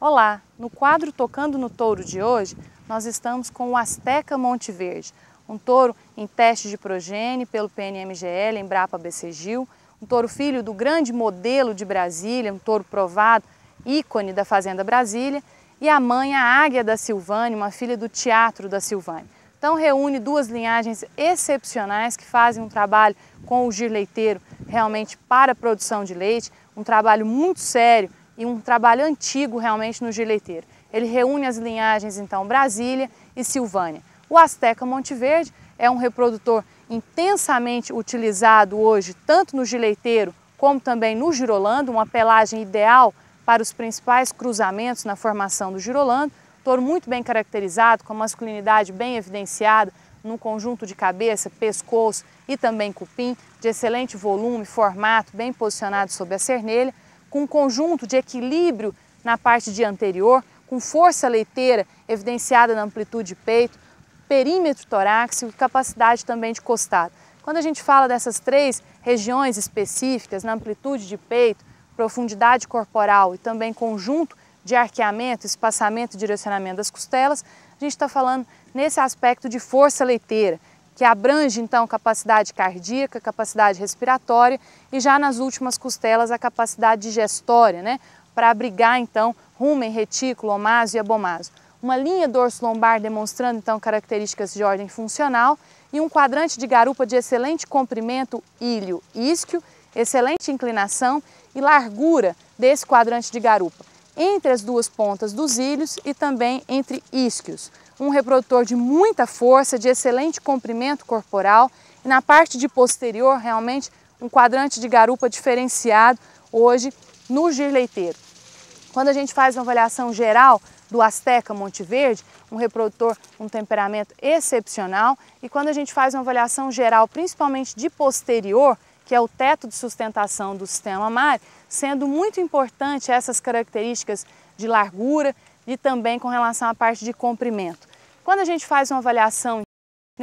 Olá! No quadro Tocando no Touro de hoje, nós estamos com o Azteca Monte Verde, um touro em teste de progênie pelo PNMGL, Embrapa BCGIL, um touro filho do grande modelo de Brasília, um touro provado, ícone da Fazenda Brasília, e a mãe, a Águia da Silvânia, uma filha do Teatro da Silvânia. Então reúne duas linhagens excepcionais que fazem um trabalho com o girleiteiro realmente para a produção de leite, um trabalho muito sério e um trabalho antigo realmente no gileteiro. Ele reúne as linhagens então Brasília e Silvânia. O Azteca Monteverde é um reprodutor intensamente utilizado hoje tanto no gileiteiro como também no girolando, uma pelagem ideal para os principais cruzamentos na formação do girolando. Touro muito bem caracterizado, com a masculinidade bem evidenciada, no conjunto de cabeça, pescoço e também cupim, de excelente volume, formato, bem posicionado sob a cernelha com um conjunto de equilíbrio na parte de anterior, com força leiteira evidenciada na amplitude de peito, perímetro torácico e capacidade também de costado. Quando a gente fala dessas três regiões específicas, na amplitude de peito, profundidade corporal e também conjunto de arqueamento, espaçamento e direcionamento das costelas, a gente está falando nesse aspecto de força leiteira, que abrange então capacidade cardíaca, capacidade respiratória e já nas últimas costelas a capacidade digestória, né, para abrigar então rumen, retículo, omaso e abomaso. Uma linha dorso-lombar demonstrando então características de ordem funcional e um quadrante de garupa de excelente comprimento ilho isquio, excelente inclinação e largura desse quadrante de garupa, entre as duas pontas dos ilhos e também entre isquios um reprodutor de muita força, de excelente comprimento corporal. E na parte de posterior, realmente, um quadrante de garupa diferenciado hoje no girleiteiro. Quando a gente faz uma avaliação geral do Azteca Monteverde, um reprodutor, um temperamento excepcional, e quando a gente faz uma avaliação geral, principalmente de posterior, que é o teto de sustentação do sistema mar, sendo muito importante essas características de largura e também com relação à parte de comprimento. Quando a gente faz uma avaliação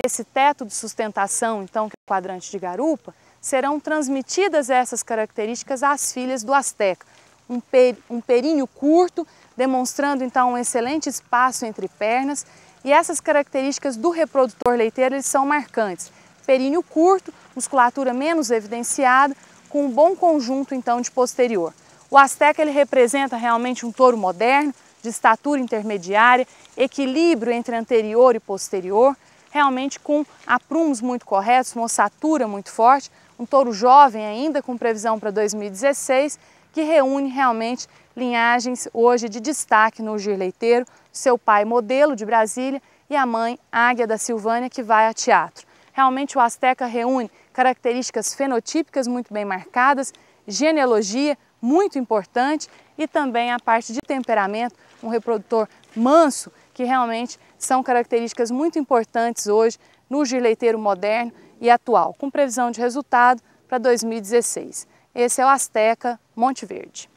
nesse teto de sustentação, então, que é o quadrante de garupa, serão transmitidas essas características às filhas do Azteca. Um, per, um perinho curto, demonstrando então um excelente espaço entre pernas, e essas características do reprodutor leiteiro eles são marcantes. Perinho curto, musculatura menos evidenciada, com um bom conjunto então de posterior. O Azteca ele representa realmente um touro moderno, de estatura intermediária, equilíbrio entre anterior e posterior, realmente com aprumos muito corretos, uma ossatura muito forte, um touro jovem ainda com previsão para 2016, que reúne realmente linhagens hoje de destaque no girleiteiro, seu pai modelo de Brasília e a mãe Águia da Silvânia que vai a teatro. Realmente o Azteca reúne características fenotípicas muito bem marcadas, genealogia, muito importante, e também a parte de temperamento, um reprodutor manso, que realmente são características muito importantes hoje no gileiteiro moderno e atual, com previsão de resultado para 2016. Esse é o Azteca Monte Verde.